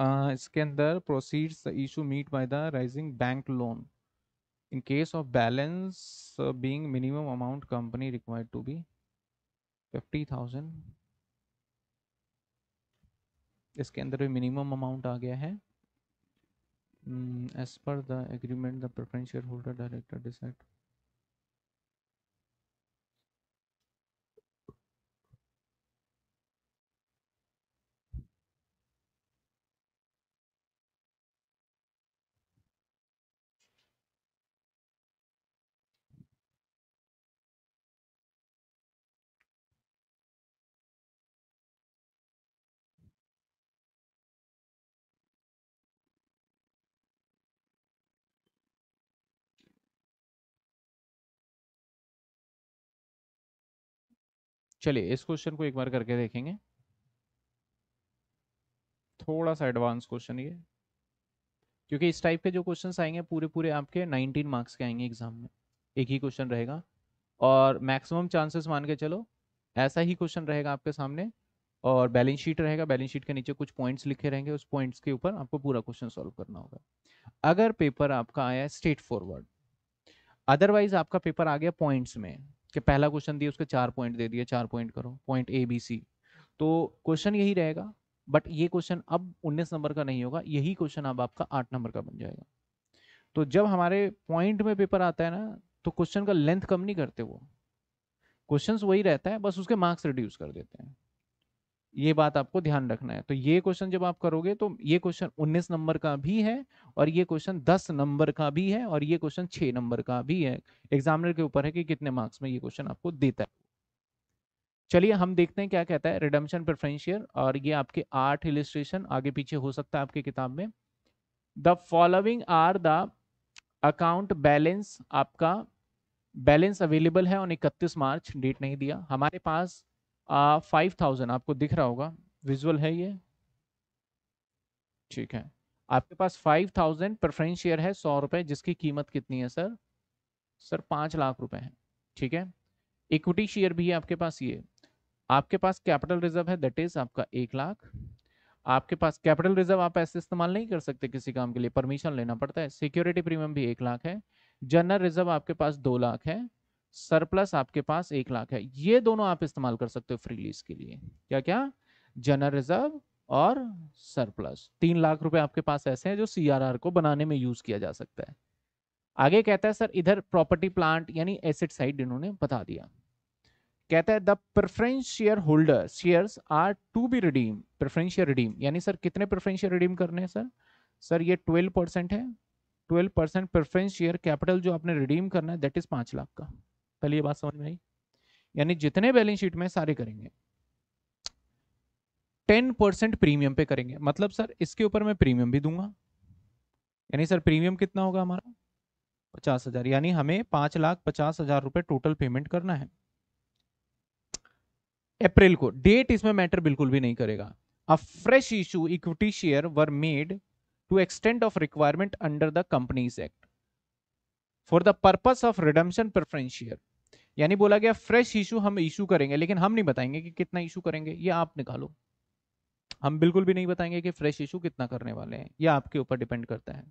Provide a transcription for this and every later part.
Uh, इसके अंदर proceeds the issue meet by the raising bank loan in case of balance being minimum amount company required to be fifty thousand इसके अंदर भी minimum amount आ गया है as per the agreement the preference share shareholder director decide चलिए इस question को एक बार करके देखेंगे थोड़ा सा एडवांस क्वेश्चन ये क्योंकि इस टाइप के जो क्वेश्चंस आएंगे पूरे पूरे आपके 19 मार्क्स के आएंगे एग्जाम में एक ही क्वेश्चन रहेगा और मैक्सिमम चांसेस मान के चलो ऐसा ही क्वेश्चन रहेगा आपके सामने और बैलेंस शीट रहेगा बैलेंस शीट के नीचे कुछ पॉइंट्स लिखे रहेंगे उस पॉइंट्स के ऊपर आपको पूरा क्वेश्चन सॉल्व करना होगा अगर पेपर आपका आया है स्ट्रेट फॉरवर्ड अदरवाइज आपका पेपर आ गया पॉइंट्स में कि पहला क्वेश्चन दिया उसके चार पॉइंट दे दिए चार पॉइंट करो पॉइंट ए बी सी तो क्वेश्चन यही रहेगा बट ये क्वेश्चन अब उन्नीस नंबर का नहीं होगा यही क्वेश्चन अब आपका आठ नंबर का बन जाएगा तो जब हमारे पॉइंट में पेपर आता है ना तो क्वेश्चन का लेंथ कम नहीं करते वो क्वेश्चन वही रहता है बस उसके मार्क्स रिड्यूस कर देते हैं ये बात आपको ध्यान रखना है तो ये क्वेश्चन जब आप करोगे तो ये क्वेश्चन 19 नंबर का भी है और ये क्वेश्चन 10 नंबर का भी है और ये क्वेश्चन 6 नंबर का भी है एग्जामिनर के ऊपर है कि कितने मार्क्स में ये क्वेश्चन आपको देता है चलिए हम देखते हैं क्या कहता है रिडम्शन प्रेफरेंशियल और ये आपके आठ इलिस्ट्रेशन आगे पीछे हो सकता है आपके किताब में the following are the account balance आपका बैलेंस अवेलेबल है ऑन इकतीस मार्च डेट नहीं दिया हमारे पास फाइव थाउजेंड आपको दिख रहा होगा विजुअल है ये ठीक है आपके पास फाइव थाउजेंड प्रेफरेंस शेयर है सौ रुपए जिसकी कीमत कितनी है सर सर पांच लाख रुपए है ठीक है इक्विटी शेयर भी है आपके पास ये आपके पास कैपिटल रिजर्व है दट इज आपका एक लाख आपके पास कैपिटल रिजर्व आप ऐसे इस्तेमाल नहीं कर सकते किसी काम के लिए परमिशन लेना पड़ता है सिक्योरिटी प्रीमियम भी एक लाख है जनरल रिजर्व आपके पास दो लाख है सरप्लस आपके पास एक लाख है ये दोनों आप इस्तेमाल कर सकते हो लीज के लिए क्या क्या जनरल रिजर्व और सरप्लस तीन लाख रुपए आपके पास ऐसे हैं जो सीआरआर को बनाने में यूज किया जा सकता है आगे कहता है सर इधर प्रॉपर्टी प्लांट यानी एसेट साइड इन्होंने बता दिया कहता है the preference share holder share are to be redeem share redeem यानी सर कितने शेयर रिडीम करने हैं सर सर ये ट्वेल्व परसेंट है twelve percent preference share capital जो आपने रिडीम करना है दैट इज पांच लाख का पहले ये बात समझ में आई यानी जितने बैलेंस शीट में सारे करेंगे टेन परसेंट प्रीमियम पे करेंगे मतलब सर इसके ऊपर मैं प्रीमियम भी दूंगा यानी सर प्रीमियम कितना होगा हमारा पचास हजार यानी हमें पांच लाख पचास हजार रुपए टोटल पेमेंट करना है अप्रैल को डेट इसमें मैटर बिल्कुल भी नहीं करेगा a fresh issue equity share were made to extend of requirement under the companies act for the purpose of redemption preference share यानी बोला गया फ्रेश इशू हम इशू करेंगे लेकिन हम नहीं बताएंगे कि कितना इशू करेंगे ये आप निकालो हम बिल्कुल भी नहीं बताएंगे कि फ्रेश इशू कितना करने वाले हैं ये आपके ऊपर डिपेंड करता है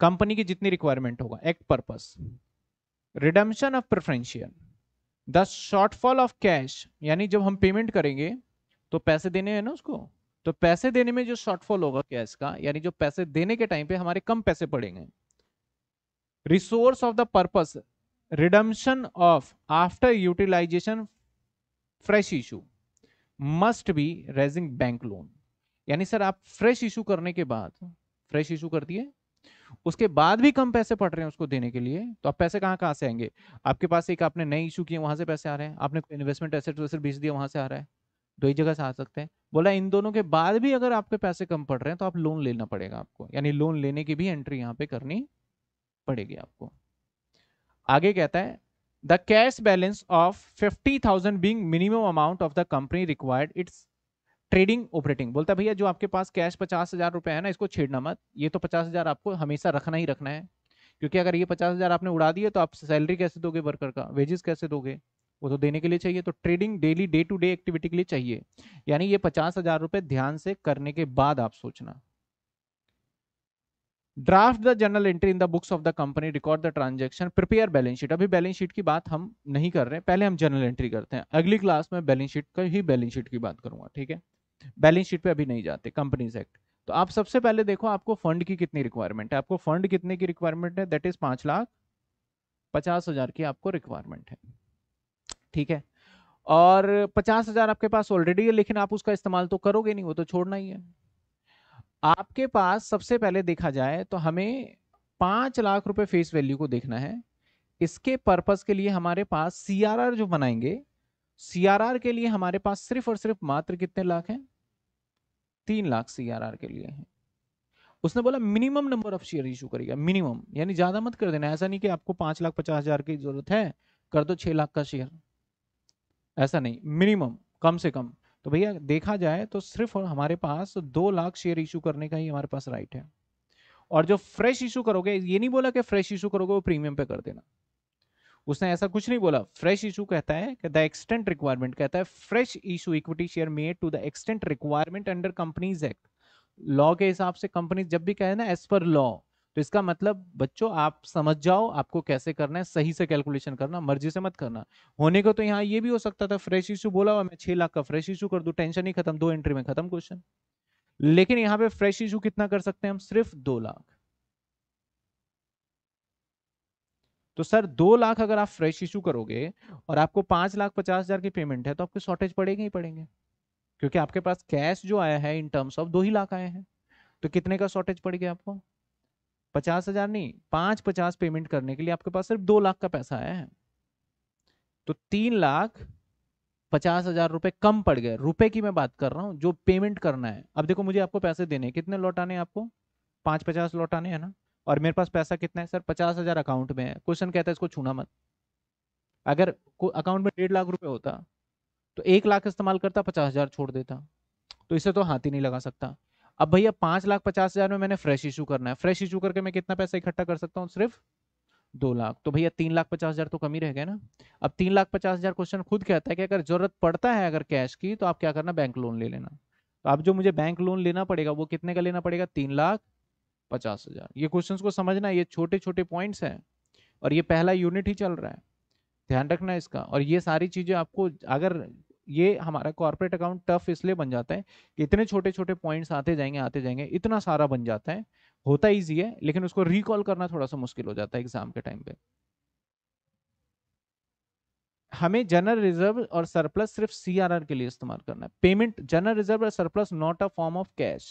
कंपनी की जितनी रिक्वायरमेंट होगा एक purpose redemption of preferential the shortfall of cash यानी जब हम पेमेंट करेंगे तो पैसे देने हैं ना उसको तो पैसे देने में जो शॉर्टफॉल होगा कैश का यानी जो पैसे देने के टाइम पे हमारे कम पैसे पड़ेंगे resource of the purpose redemption of after utilization fresh issue must be raising bank loan यानी सर आप फ्रेश इशू करने के बाद फ्रेश इशू कर दिए उसके बाद भी कम पैसे पड़ रहे हैं उसको देने के लिए तो आप पैसे कहां कहां से आएंगे आपके पास एक आपने नए इशू किए वहां से पैसे आ रहे हैं आपने कोई इन्वेस्टमेंट एसेट वैसे बेच दिया वहां से आ रहा है दो ही जगह से आ सकते हैं बोला इन दोनों के बाद भी अगर आपके पैसे कम पड़ रहे हैं तो आप लोन लेना पड़ेगा आपको यानी लोन लेने की भी एंट्री यहाँ पे करनी पड़ेगी आपको आगे कहता है the cash balance of fifty thousand being minimum amount of the company required its trading operating बोलता भैया जो आपके पास कैश पचास हज़ार रुपये है ना इसको छेड़ना मत ये तो पचास हज़ार आपको हमेशा रखना ही रखना है क्योंकि अगर ये पचास हज़ार आपने उड़ा दिए तो आप सैलरी कैसे दोगे वर्कर का वेजेस कैसे दोगे वो तो देने के लिए चाहिए तो trading daily day to day activity के लिए चाहिए यानी ये पचास हज़ार रुपये ध्यान से करने के बाद आप सोचना draft the general entry in the books of the company record the transaction prepare balance sheet अभी बैलेंस शीट की बात हम नहीं कर रहे हैं पहले हम जनरल एंट्री करते हैं अगली क्लास में बैलेंस शीट का ही बैलेंस शीट की बात करूंगा ठीक है बैलेंस शीट पे अभी नहीं जाते कंपनीज एक्ट तो आप सबसे पहले देखो आपको फंड की कितनी रिक्वायरमेंट है आपको फंड कितने की रिक्वायरमेंट है दैट इज पांच लाख पचास हजार की आपको रिक्वायरमेंट है ठीक है और पचास हजार आपके पास ऑलरेडी है लेकिन आप उसका इस्तेमाल तो करोगे नहीं वो तो छोड़ना ही है आपके पास सबसे पहले देखा जाए तो हमें पांच लाख रुपए फेस वैल्यू को देखना है इसके पर्पस के लिए हमारे पास सीआरआर जो बनाएंगे सीआरआर के लिए हमारे पास सिर्फ और सिर्फ मात्र कितने लाख हैं तीन लाख सीआरआर के लिए है उसने बोला minimum number of share issue करेगा मिनिमम यानी ज्यादा मत कर देना ऐसा नहीं कि आपको पांच लाख पचास हजार की जरूरत है कर दो छह लाख का शेयर ऐसा नहीं मिनिमम कम से कम तो भैया देखा जाए तो सिर्फ हमारे पास दो लाख शेयर इशू करने का ही हमारे पास राइट है और जो फ्रेश इशू करोगे ये नहीं बोला कि फ्रेश इशू करोगे वो प्रीमियम पे कर देना उसने ऐसा कुछ नहीं बोला फ्रेश इशू कहता है कि द एक्सटेंट रिक्वायरमेंट कहता है fresh issue equity share made to the extent requirement under companies act law के हिसाब से कंपनी जब भी कहे ना एज पर लॉ तो इसका मतलब बच्चों आप समझ जाओ आपको कैसे करना है सही से कैलकुलेशन करना मर्जी से मत करना होने को तो यहाँ ये भी हो सकता था फ्रेश इशू बोला हुआ मैं छह लाख का फ्रेश इशू कर दू टेंशन ही खत्म दो एंट्री में खत्म क्वेश्चन लेकिन यहाँ पे फ्रेश इशू कितना कर सकते हैं हम सिर्फ दो लाख तो सर दो लाख अगर आप फ्रेश इशू करोगे और आपको पांच लाख पचास हजार की पेमेंट है तो आपके शॉर्टेज पड़ेगी ही पड़ेंगे क्योंकि आपके पास कैश जो आया है इन टर्म्स ऑफ दो ही लाख आए हैं तो कितने का शॉर्टेज पड़ गया आपको पचास हजार नहीं पांच पचास पेमेंट करने के लिए आपके पास सिर्फ दो लाख का पैसा आया है तो तीन लाख पचास हजार रुपए कम पड़ गए रुपए की मैं बात कर रहा हूँ जो पेमेंट करना है अब देखो मुझे आपको पैसे देने कितने लौटाने आपको पांच पचास लौटाने है ना और मेरे पास पैसा कितना है सर पचास हजार अकाउंट में है क्वेश्चन कहता है इसको छूना मत अगर अकाउंट में डेढ़ लाख रुपए होता तो एक लाख इस्तेमाल करता पचास हजार छोड़ देता तो इसे तो हाथ ही नहीं लगा सकता अब भैया पांच लाख पचास हजार में मैंने फ्रेश इशू करना है फ्रेश इशू करके मैं कितना पैसा इकट्ठा कर सकता हूँ सिर्फ दो लाख तो भैया तीन लाख पचास हजार तो कमी रह गए ना अब तीन लाख पचास हजार क्वेश्चन खुद कहता है कि अगर जरूरत पड़ता है अगर कैश की तो आप क्या करना बैंक लोन ले लेना तो अब जो मुझे बैंक लोन लेना पड़ेगा वो कितने का लेना पड़ेगा तीन लाख पचास हजार ये क्वेश्चन को समझना ये छोटे छोटे पॉइंट्स हैं और ये पहला यूनिट ही चल रहा है ध्यान रखना इसका और ये सारी चीज़ें आपको अगर ये हमारा कॉर्पोरेट अकाउंट टफ इसलिए बन जाता है कि इतने छोटे छोटे पॉइंट्स आते जाएंगे आते जाएंगे इतना सारा बन जाता है होता इजी है लेकिन उसको रिकॉल करना थोड़ा सा मुश्किल हो जाता है एग्जाम के टाइम पे हमें जनरल रिजर्व और सरप्लस सिर्फ सीआरआर के लिए इस्तेमाल करना है पेमेंट जनरल रिजर्व और surplus not a form of cash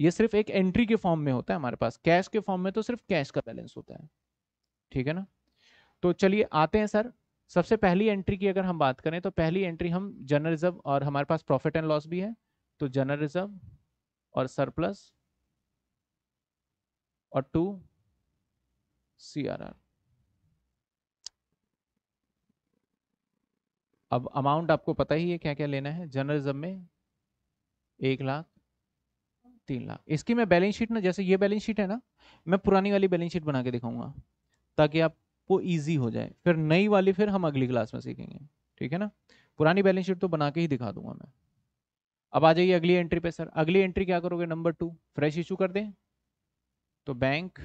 ये सिर्फ एक एंट्री के फॉर्म में होता है हमारे पास कैश के फॉर्म में तो सिर्फ कैश का बैलेंस होता है ठीक है ना तो चलिए आते हैं सर सबसे पहली एंट्री की अगर हम बात करें तो पहली एंट्री हम जनरल रिजर्व और हमारे पास प्रॉफिट एंड लॉस भी है तो जनरल रिजर्व और सरप्लस और टू सी आर आर अब अमाउंट आपको पता ही है क्या क्या लेना है जनरल रिजर्व में एक लाख तीन लाख इसकी मैं बैलेंस शीट ना जैसे ये बैलेंस शीट है ना मैं पुरानी वाली बैलेंस शीट बना के दिखाऊंगा ताकि आप वो ईजी हो जाए फिर नई वाली फिर हम अगली क्लास में सीखेंगे ठीक है ना पुरानी बैलेंस शीट तो बना के ही दिखा दूंगा मैं अब आ जाइए अगली एंट्री पे सर अगली एंट्री क्या करोगे नंबर टू फ्रेश इशू कर दें तो बैंक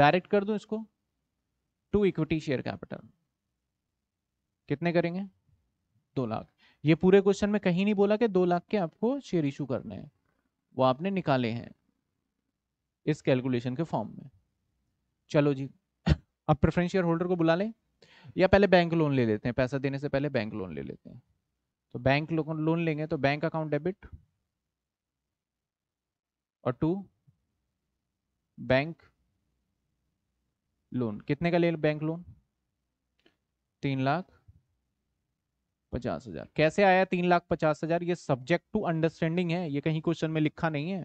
डायरेक्ट कर दूं इसको टू इक्विटी शेयर कैपिटल कितने करेंगे दो लाख ये पूरे क्वेश्चन में कहीं नहीं बोला कि दो लाख के आपको शेयर इशू करने हैं वो आपने निकाले हैं इस कैलकुलेशन के फॉर्म में चलो जी आप प्रेफरेंस शेयर होल्डर को बुला लें या पहले बैंक लोन ले लेते हैं पैसा देने से पहले बैंक लोन ले लेते हैं तो बैंक लोन लेंगे तो बैंक अकाउंट डेबिट और टू बैंक लोन कितने का ले बैंक लोन तीन लाख पचास हजार कैसे आया तीन लाख पचास हजार ये सब्जेक्ट टू अंडरस्टैंडिंग है ये कहीं क्वेश्चन में लिखा नहीं है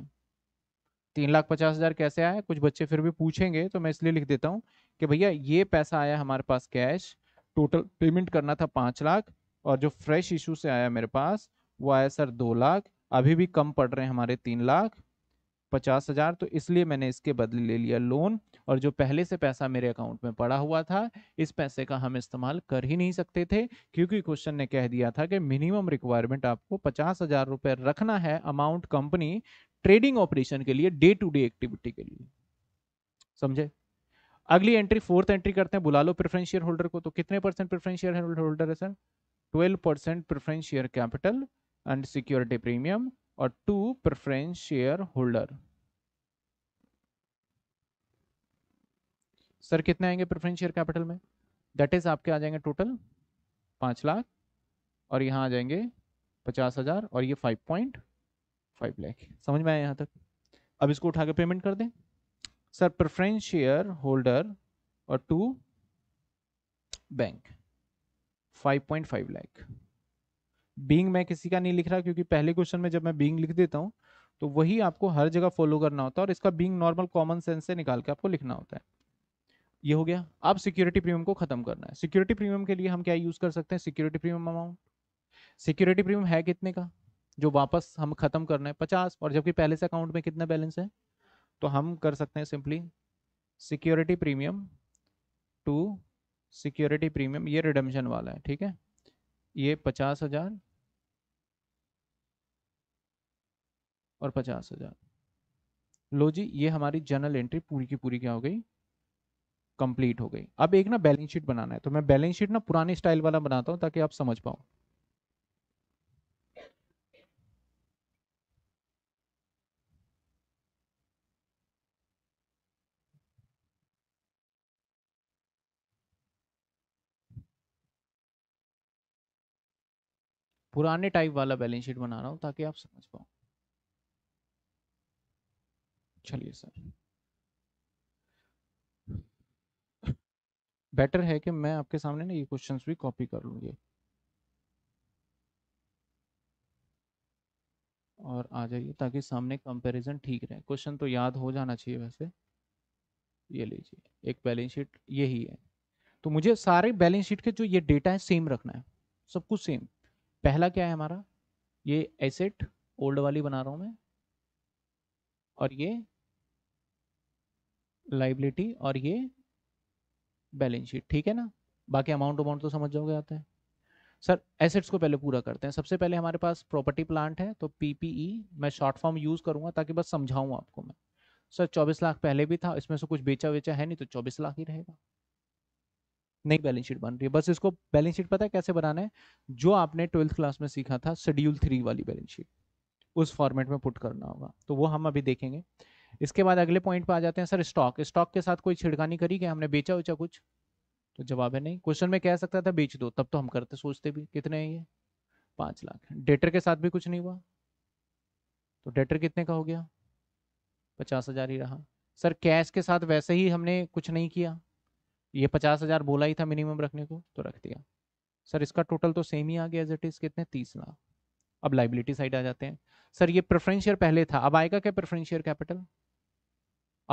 तीन लाख पचास हजार कैसे आया कुछ बच्चे फिर भी पूछेंगे तो मैं इसलिए लिख देता हूँ कि भैया ये पैसा आया हमारे पास कैश टोटल पेमेंट करना था पाँच लाख और जो फ्रेश इशू से आया मेरे पास वो आया सर दो लाख अभी भी कम पड़ रहे हैं हमारे तीन लाख पचास हजार तो इसलिए मैंने इसके बदले ले लिया लोन और जो पहले से पैसा मेरे अकाउंट में पड़ा हुआ था इस पैसे का हम इस्तेमाल कर ही नहीं सकते थे क्योंकि क्वेश्चन ने कह दिया था कि मिनिमम रिक्वायरमेंट आपको पचास हजार रुपये रखना है अमाउंट कंपनी ट्रेडिंग ऑपरेशन के लिए डे टू डे एक्टिविटी के लिए समझे अगली एंट्री फोर्थ एंट्री करते हैं बुला लो प्रेफरेंस शेयर होल्डर को तो कितने परसेंट प्रेफरेंस शेयर होल्डर है sir twelve percent preference share capital and security premium और to preference share holder sir कितने आएंगे प्रेफरेंस शेयर कैपिटल में दैट इज आपके आ जाएंगे टोटल पांच लाख और यहाँ आ जाएंगे पचास हज़ार और ये फाइव पॉइंट फाइव लैख समझ में आया यहाँ तक अब इसको उठा के पेमेंट कर दें सर प्रेफरेंस शेयर होल्डर और टू बैंक 5.5 लाख बींग मैं किसी का नहीं लिख रहा क्योंकि पहले क्वेश्चन में जब मैं बींग लिख देता हूं तो वही आपको हर जगह फॉलो करना होता है और इसका बींग नॉर्मल कॉमन सेंस से निकाल के आपको लिखना होता है ये हो गया अब सिक्योरिटी प्रीमियम को खत्म करना है सिक्योरिटी प्रीमियम के लिए हम क्या यूज कर सकते हैं security premium amount security premium है कितने का जो वापस हम खत्म करना है पचास और जबकि पहले से अकाउंट में कितना बैलेंस है तो हम कर सकते हैं simply security premium to security premium ये रिडम्शन वाला है ठीक है ये पचास हजार और पचास हजार लो जी ये हमारी जनरल एंट्री पूरी की पूरी क्या हो गई कंप्लीट हो गई अब एक ना बैलेंस शीट बनाना है तो मैं बैलेंस शीट ना पुराने स्टाइल वाला बनाता हूँ ताकि आप समझ पाओ पुराने टाइप वाला बैलेंस शीट बना रहा हूं ताकि आप समझ पाओ चलिए सर बेटर है कि मैं आपके सामने ना ये क्वेश्चंस भी कॉपी कर लूंगी और आ जाइए ताकि सामने कंपैरिजन ठीक रहे क्वेश्चन तो याद हो जाना चाहिए वैसे ये लीजिए एक बैलेंस शीट यही है तो मुझे सारे बैलेंस शीट के जो ये डेटा है सेम रखना है सब कुछ सेम पहला क्या है हमारा ये एसेट ओल्ड वाली बना रहा हूं मैं और ये लाइबिलिटी और ये बैलेंस शीट ठीक है ना बाकी अमाउंट अमाउंट तो समझ जाओगे आता है सर एसेट्स को पहले पूरा करते हैं सबसे पहले हमारे पास प्रॉपर्टी प्लांट है तो पीपीई e मैं शॉर्ट फॉर्म यूज़ करूंगा ताकि बस समझाऊं आपको मैं सर 24 लाख पहले भी था इसमें से कुछ बेचा वेचा है नहीं तो 24 लाख ही रहेगा नहीं बैलेंस शीट बन रही है बस इसको बैलेंस शीट पता है कैसे बनाना है जो आपने ट्वेल्थ क्लास में सीखा था शेड्यूल थ्री वाली बैलेंस शीट उस फॉर्मेट में पुट करना होगा तो वो हम अभी देखेंगे इसके बाद अगले पॉइंट पे आ जाते हैं सर स्टॉक स्टॉक के साथ कोई छिड़कानी करी क्या हमने बेचा उचा कुछ तो जवाब है नहीं क्वेश्चन में कह सकता था बेच दो तब तो हम करते सोचते भी कितने हैं ये पाँच लाख डेटर के साथ भी कुछ नहीं हुआ तो डेटर कितने का हो गया पचास हजार ही रहा सर कैश के साथ वैसे ही हमने कुछ नहीं किया ये पचास हजार बोला ही था मिनिमम रखने को तो रख दिया सर इसका टोटल तो सेम ही आ गया एज इट इज़ कितने तीस लाख अब लाइबिलिटी साइड आ जाते हैं सर ये प्रेफरेंस शेयर पहले था अब आएगा क्या प्रेफरेंस शेयर कैपिटल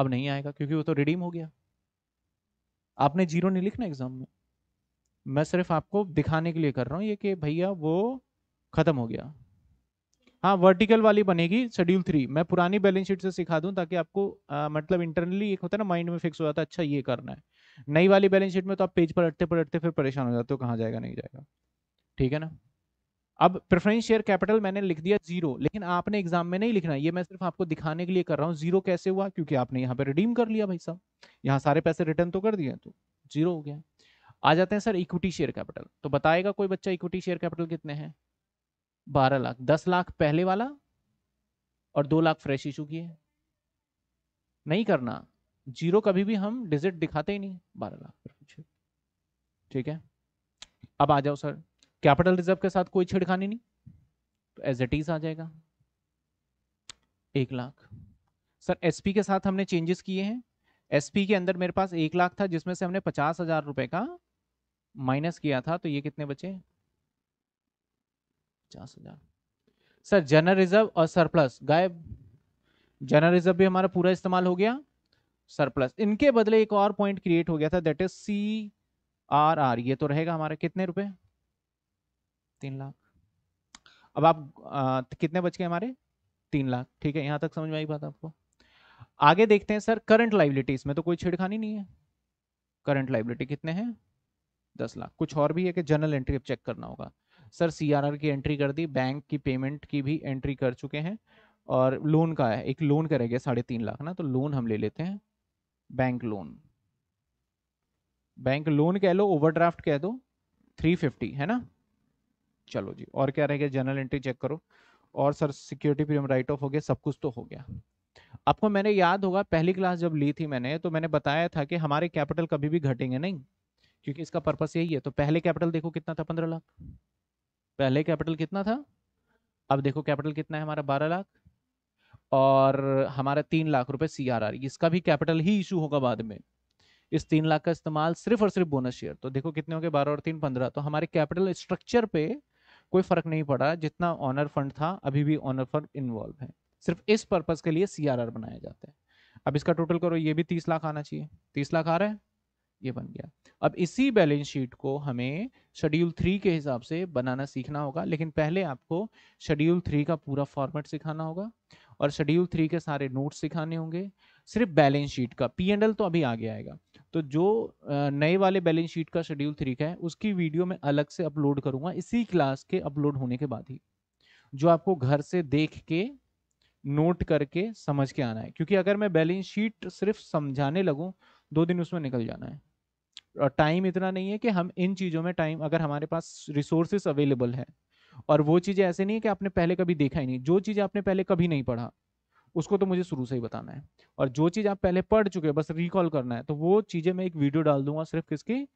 अब नहीं आएगा क्योंकि वो तो रिडीम हो गया आपने जीरो नहीं लिखना एग्जाम में मैं सिर्फ आपको दिखाने के लिए कर रहा हूँ ये कि भैया वो खत्म हो गया हाँ वर्टिकल वाली बनेगी शेड्यूल थ्री मैं पुरानी बैलेंस शीट से सिखा दूं ताकि आपको आ, मतलब इंटरनली एक होता है ना माइंड में फिक्स हो जाता है अच्छा ये करना है नई वाली बैलेंस शीट में तो आप पेज पर पलटते पलटते फिर परेशान हो जाते हो कहाँ जाएगा नहीं जाएगा ठीक है ना अब प्रेफरेंस शेयर कैपिटल मैंने लिख दिया जीरो लेकिन आपने एग्जाम में नहीं लिखना ये मैं सिर्फ आपको दिखाने के लिए कर रहा हूँ जीरो कैसे हुआ क्योंकि आपने यहाँ पे रिडीम कर लिया भाई साहब यहाँ सारे पैसे रिटर्न तो कर दिए तो जीरो हो गया आ जाते हैं सर इक्विटी शेयर कैपिटल तो बताएगा कोई बच्चा इक्विटी शेयर कैपिटल कितने हैं बारह लाख दस लाख पहले वाला और दो लाख फ्रेश इशू किए नहीं करना जीरो कभी भी हम डिजिट दिखाते ही नहीं बारह लाख ठीक है अब आ जाओ सर कैपिटल रिजर्व के साथ कोई छिड़खानी नहीं तो एज इट इज आ जाएगा एक लाख सर एसपी के साथ हमने चेंजेस किए हैं एसपी के अंदर मेरे पास एक लाख था जिसमें से हमने पचास हजार रुपए का माइनस किया था तो ये कितने बचे पचास हजार सर जनरल रिजर्व और सरप्लस गायब जनरल रिजर्व भी हमारा पूरा इस्तेमाल हो गया सरप्लस इनके बदले एक और पॉइंट क्रिएट हो गया था that is C R R ये तो रहेगा हमारा कितने रुपए तीन लाख अब आप आ, कितने बच गए हमारे तीन लाख ठीक है यहां तक समझ में आई बात आपको आगे देखते हैं सर करंट लाइबिलिटी इसमें तो कोई छिड़खानी नहीं है करंट लाइबिलिटी कितने हैं दस लाख कुछ और भी है कि जनरल एंट्री अब चेक करना होगा सर आर की एंट्री कर दी बैंक की पेमेंट की भी एंट्री कर चुके हैं और लोन का है एक लोन करेगा साढ़े तीन लाख ना तो लोन हम ले लेते हैं बैंक लोन बैंक लोन कह लो ओवरड्राफ्ट कह दो 350 है ना चलो जी और क्या रहेगा जनरल एंट्री चेक करो और sir security premium write off हो गया सब कुछ तो हो गया आपको मैंने याद होगा पहली क्लास जब ली थी मैंने तो मैंने बताया था कि हमारे कैपिटल कभी भी घटेंगे नहीं क्योंकि इसका पर्पस यही है तो पहले कैपिटल देखो कितना था पंद्रह लाख पहले कैपिटल कितना था अब देखो कैपिटल कितना है हमारा बारह लाख और हमारा तीन लाख रुपए सी आर आर इसका भी कैपिटल ही इशू होगा बाद में इस तीन लाख का इस्तेमाल सिर्फ और सिर्फ बोनस शेयर तो देखो कितने हो गए बारह और तीन पंद्रह तो हमारे कैपिटल स्ट्रक्चर पे कोई फर्क नहीं पड़ा जितना ऑनर फंड था अभी भी ऑनर फंड इन्वॉल्व है सिर्फ इस पर्पज के लिए सी बनाया जाता है अब इसका टोटल करो ये भी तीस लाख आना चाहिए तीस लाख आ रहा है ये बन गया अब इसी बैलेंस शीट को हमें शेड्यूल थ्री के हिसाब से बनाना सीखना होगा लेकिन पहले आपको शेड्यूल थ्री का पूरा फॉर्मेट सिखाना होगा और शेड्यूल थ्री के सारे नोट्स सिखाने होंगे सिर्फ बैलेंस शीट का पी एंड एल तो अभी आगे आएगा तो जो नए वाले बैलेंस शीट का शेड्यूल थ्री का है उसकी वीडियो मैं अलग से अपलोड करूंगा इसी क्लास के अपलोड होने के बाद ही जो आपको घर से देख के नोट करके समझ के आना है क्योंकि अगर मैं बैलेंस शीट सिर्फ समझाने लगूँ दो दिन उसमें निकल जाना है और टाइम इतना नहीं है कि हम इन चीज़ों में टाइम अगर हमारे पास रिसोर्सेस अवेलेबल है और वो चीज़ें ऐसे नहीं है कि आपने पहले कभी देखा ही नहीं जो चीज़ आपने पहले कभी नहीं पढ़ा उसको तो मुझे शुरू से ही बताना है और जो चीज़ आप पहले पढ़ चुके हैं बस रिकॉल करना है तो वो चीज़ें मैं एक वीडियो डाल दूंगा सिर्फ किसकी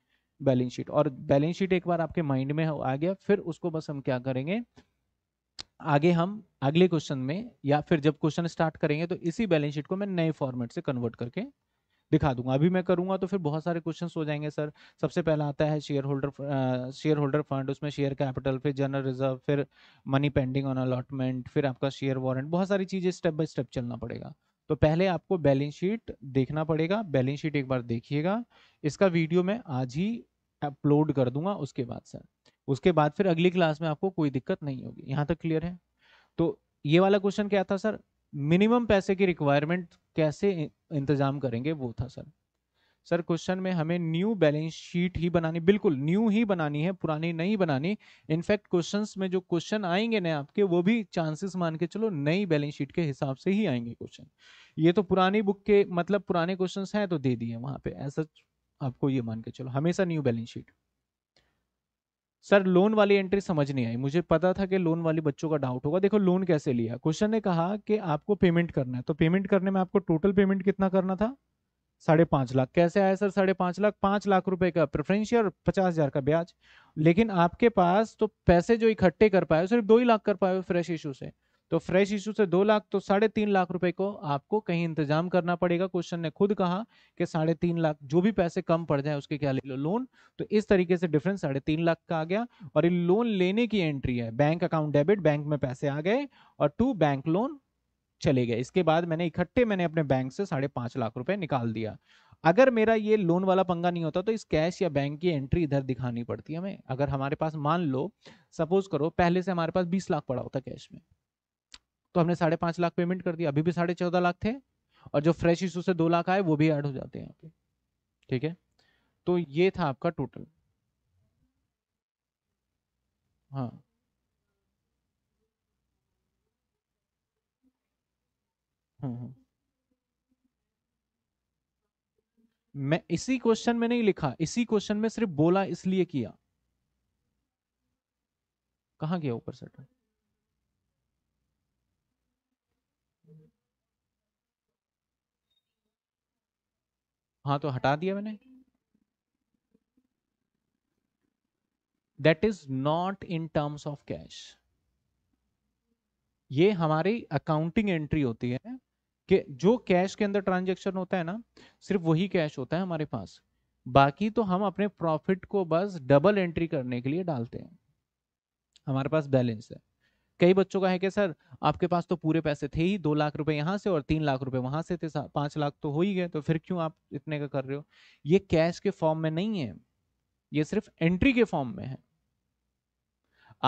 बैलेंस शीट और बैलेंस शीट एक बार आपके माइंड में आ गया फिर उसको बस हम क्या करेंगे आगे हम अगले क्वेश्चन में या फिर जब क्वेश्चन स्टार्ट करेंगे तो इसी बैलेंस शीट को मैं नए फॉर्मेट से कन्वर्ट करके दिखा दूंगा अभी मैं करूंगा तो फिर बहुत सारे क्वेश्चन हो जाएंगे सर सबसे पहला आता है share holder share holder fund उसमें शेयर कैपिटल फिर जनरल रिजर्व फिर मनी पेंडिंग ऑन अलॉटमेंट फिर आपका शेयर वारंट बहुत सारी चीज़ें स्टेप बाय स्टेप चलना पड़ेगा तो पहले आपको बैलेंस शीट देखना पड़ेगा बैलेंस शीट एक बार देखिएगा इसका वीडियो मैं आज ही अपलोड कर दूंगा उसके बाद सर उसके बाद फिर अगली क्लास में आपको कोई दिक्कत नहीं होगी यहाँ तक क्लियर है तो ये वाला क्वेश्चन क्या था सर मिनिमम पैसे की रिक्वायरमेंट कैसे इंतजाम करेंगे वो था सर सर क्वेश्चन में हमें न्यू बैलेंस शीट ही बनानी बिल्कुल न्यू ही बनानी है पुरानी नहीं बनानी इनफैक्ट क्वेश्चंस में जो क्वेश्चन आएंगे ना आपके वो भी चांसेस मान के चलो नई बैलेंस शीट के हिसाब से ही आएंगे क्वेश्चन ये तो पुरानी बुक के मतलब पुराने क्वेश्चन हैं तो दे दिए वहां पे ऐसा आपको ये मान के चलो हमेशा new balance sheet sir loan वाली एंट्री समझ नहीं आई मुझे पता था कि लोन वाली बच्चों का डाउट होगा देखो लोन कैसे लिया क्वेश्चन ने कहा कि आपको पेमेंट करना है तो पेमेंट करने में आपको टोटल पेमेंट कितना करना था साढ़े पांच लाख कैसे आया सर साढ़े पांच लाख पांच लाख रुपए का प्रेफरेंशियल पचास हज़ार का ब्याज लेकिन आपके पास तो पैसे जो इकट्ठे कर पाए सिर्फ दो ही लाख कर पाए फ्रेश इशू से तो फ्रेश इशू से दो लाख तो साढ़े तीन लाख रुपए को आपको कहीं इंतजाम करना पड़ेगा क्वेश्चन ने खुद कहा कि साढ़े तीन लाख जो भी पैसे कम पड़ जाए उसके क्या ले लो लोन तो इस तरीके से डिफरेंस साढ़े तीन लाख का आ गया और ये लोन लेने की एंट्री है बैंक अकाउंट डेबिट बैंक में पैसे आ गए और टू बैंक लोन चले गए इसके बाद मैंने इकट्ठे मैंने अपने बैंक से साढ़े पांच लाख रुपए निकाल दिया अगर मेरा ये लोन वाला पंगा नहीं होता तो इस कैश या बैंक की एंट्री इधर दिखानी पड़ती है हमें अगर हमारे पास मान लो सपोज करो पहले से हमारे पास बीस लाख पड़ा होता कैश में तो हमने साढ़े पांच लाख पेमेंट कर दिया अभी भी साढ़े चौदह लाख थे और जो फ्रेश इशू से दो लाख आए वो भी ऐड हो जाते हैं यहाँ पे ठीक है तो ये था आपका टोटल हाँ हम्म, हम्म। मैं इसी क्वेश्चन में नहीं लिखा इसी क्वेश्चन में सिर्फ बोला इसलिए किया कहा गया ऊपर सेटर हाँ तो हटा दिया मैंने that is not in terms of cash ये हमारी अकाउंटिंग एंट्री होती है कि जो कैश के अंदर ट्रांजेक्शन होता है ना सिर्फ वही कैश होता है हमारे पास बाकी तो हम अपने प्रॉफिट को बस डबल एंट्री करने के लिए डालते हैं हमारे पास बैलेंस है कई बच्चों का है कि सर आपके पास तो पूरे पैसे थे ही दो लाख रुपए यहाँ से और तीन लाख रुपए वहां से थे पांच लाख तो हो ही गए तो फिर क्यों आप इतने का कर रहे हो ये कैश के फॉर्म में नहीं है ये सिर्फ एंट्री के फॉर्म में है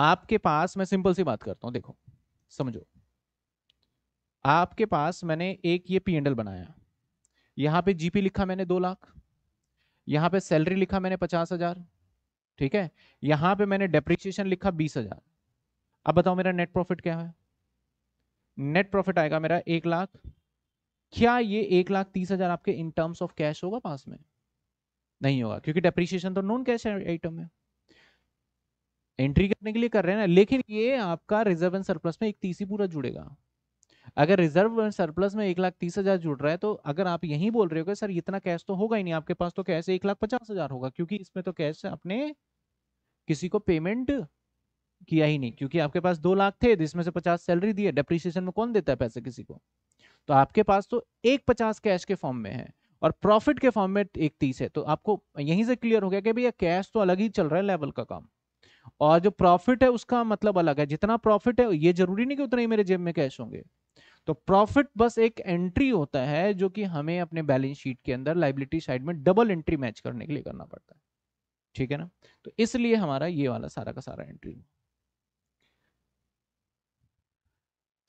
आपके पास मैं सिंपल सी बात करता हूं देखो समझो आपके पास मैंने एक ये पी एंडल बनाया यहाँ पे जीपी लिखा मैंने दो लाख यहाँ पे सैलरी लिखा मैंने पचास हजार ठीक है यहाँ पे मैंने डेप्रिसिएशन लिखा बीस हजार अब बताओ मेरा नेट प्रॉफिट क्या है नेट प्रॉफिट आएगा मेरा एक लाख क्या ये एक लाख तीस हजार आपके इन टर्म्स ऑफ कैश होगा पास में नहीं होगा क्योंकि डेप्रिसिएशन तो नॉन कैश आइटम है एंट्री करने के लिए कर रहे हैं ना लेकिन ये आपका रिजर्व एंड सरप्लस में एक तीस ही पूरा जुड़ेगा अगर रिजर्व एंड सरप्लस में एक लाख तीस हजार जुड़ रहा है तो अगर आप यही बोल रहे हो कि सर इतना कैश तो होगा ही नहीं आपके पास तो कैश एक लाख पचास हजार होगा क्योंकि इसमें तो कैश अपने किसी को पेमेंट किया ही नहीं क्योंकि आपके पास दो लाख थे जिसमें तो से पचास सैलरी दी है डेप्रिसिएशन में कौन देता है पैसे किसी को तो आपके पास तो एक पचास कैश के फॉर्म में है और प्रॉफिट के फॉर्म में एक तीस है तो आपको यहीं से क्लियर हो गया कि भैया कैश तो अलग ही चल रहा है लेवल का काम और जो प्रॉफिट है उसका मतलब अलग है जितना प्रॉफिट है ये जरूरी नहीं कि उतना ही मेरे जेब में कैश होंगे तो प्रॉफिट बस एक एंट्री होता है जो कि हमें अपने बैलेंस शीट के अंदर लाइबिलिटी साइड में डबल एंट्री मैच करने के लिए करना पड़ता है ठीक है ना तो इसलिए हमारा ये वाला सारा का सारा एंट्री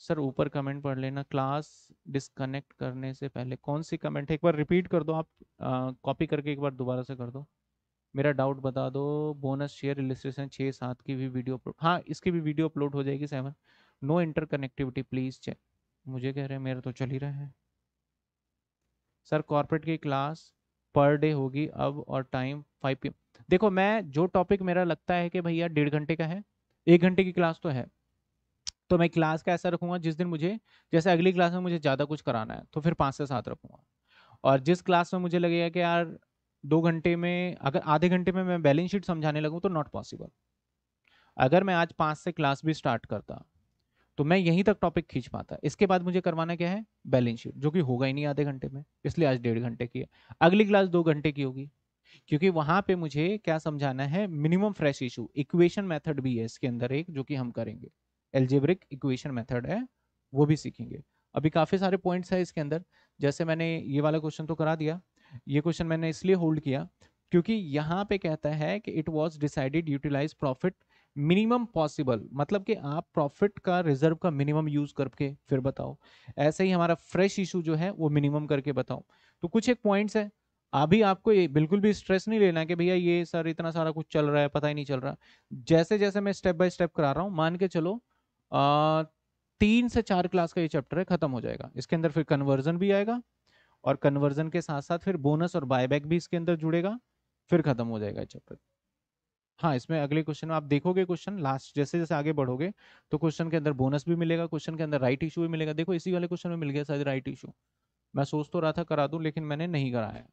सर ऊपर कमेंट पढ़ लेना क्लास डिसकनेक्ट करने से पहले कौन सी कमेंट है एक बार रिपीट कर दो आप कॉपी करके एक बार दोबारा से कर दो मेरा डाउट बता दो बोनस शेयर इलिस्ट्रेशन छः सात की भी वीडियो अपलोड हाँ इसकी भी वीडियो अपलोड हो जाएगी seven no inter connectivity please check मुझे कह रहे हैं मेरा तो चल ही रहा है सर कॉर्पोरेट की क्लास पर डे होगी अब और टाइम फाइव पी देखो मैं जो टॉपिक मेरा लगता है कि भैया डेढ़ घंटे का है एक घंटे की क्लास तो है तो मैं क्लास का ऐसा रखूंगा जिस दिन मुझे जैसे अगली क्लास में मुझे ज़्यादा कुछ कराना है तो फिर पाँच से सात रखूंगा और जिस क्लास में मुझे लगेगा कि यार दो घंटे में अगर आधे घंटे में मैं बैलेंस शीट समझाने लगूँ तो नॉट पॉसिबल अगर मैं आज पाँच से क्लास भी स्टार्ट करता तो मैं यहीं तक टॉपिक खींच पाता इसके बाद मुझे करवाना क्या है बैलेंस शीट जो कि होगा ही नहीं आधे घंटे में इसलिए आज डेढ़ घंटे की है अगली क्लास दो घंटे की होगी क्योंकि वहां पे मुझे क्या समझाना है minimum fresh issue equation method भी है इसके अंदर एक जो कि हम करेंगे एल्जेब्रिक इक्वेशन मेथड है वो भी सीखेंगे अभी काफ़ी सारे पॉइंट्स हैं इसके अंदर जैसे मैंने ये वाला क्वेश्चन तो करा दिया ये क्वेश्चन मैंने इसलिए होल्ड किया क्योंकि यहाँ पे कहता है कि it was decided utilise profit minimum possible मतलब कि आप प्रॉफिट का रिजर्व का मिनिमम यूज करके फिर बताओ ऐसे ही हमारा फ्रेश इशू जो है वो मिनिमम करके बताओ तो कुछ एक पॉइंट्स है अभी आपको ये बिल्कुल भी स्ट्रेस नहीं लेना कि भैया ये सर इतना सारा कुछ चल रहा है पता ही नहीं चल रहा जैसे जैसे मैं स्टेप बाय स्टेप करा रहा हूँ मान के चलो तीन से चार क्लास का ये चैप्टर है खत्म हो जाएगा इसके अंदर फिर कन्वर्जन भी आएगा और कन्वर्जन के साथ साथ फिर बोनस और बायबैक भी इसके अंदर जुड़ेगा फिर खत्म हो जाएगा ये चैप्टर हाँ इसमें अगले क्वेश्चन में आप देखोगे क्वेश्चन लास्ट जैसे जैसे आगे बढ़ोगे तो क्वेश्चन के अंदर बोनस भी मिलेगा क्वेश्चन के अंदर राइट इशू भी मिलेगा देखो इसी वाले क्वेश्चन में मिल गया शायद राइट इशू मैं सोच तो रहा था करा दूं लेकिन मैंने नहीं कराया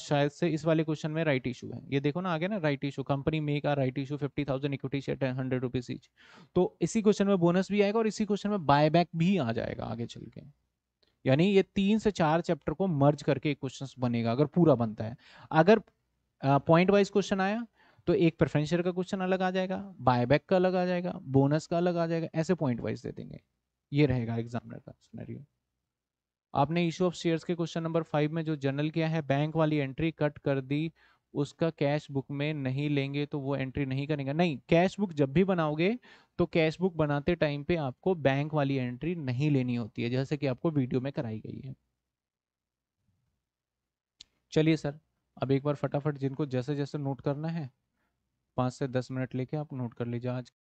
शायद से इस वाले क्वेश्चन में राइट इशू है ये देखो ना आगे ना right issue company make a right issue fifty thousand equity share hundred rupees each तो इसी क्वेश्चन में बोनस भी आएगा और इसी क्वेश्चन में बायबैक भी आ जाएगा आगे चल के यानी ये तीन से चार चैप्टर को मर्ज करके एक क्वेश्चन बनेगा अगर पूरा बनता है अगर पॉइंट वाइज क्वेश्चन आया तो एक प्रेफरेंशियर का क्वेश्चन अलग आ जाएगा बायबैक का अलग आ जाएगा बोनस का अलग आ जाएगा ऐसे पॉइंट वाइज दे देंगे ये रहेगा एग्जामिनर का सिनेरियो आपने इशू ऑफ शेयर्स के क्वेश्चन नंबर फाइव में जो जनरल किया है बैंक वाली एंट्री कट कर दी उसका कैश बुक में नहीं लेंगे तो वो एंट्री नहीं करेंगे नहीं कैश बुक जब भी बनाओगे तो कैश बुक बनाते टाइम पे आपको बैंक वाली एंट्री नहीं लेनी होती है जैसे कि आपको वीडियो में कराई गई है चलिए सर अब एक बार फटाफट जिनको जैसे जैसे नोट करना है पाँच से दस मिनट लेके आप नोट कर लीजिए आज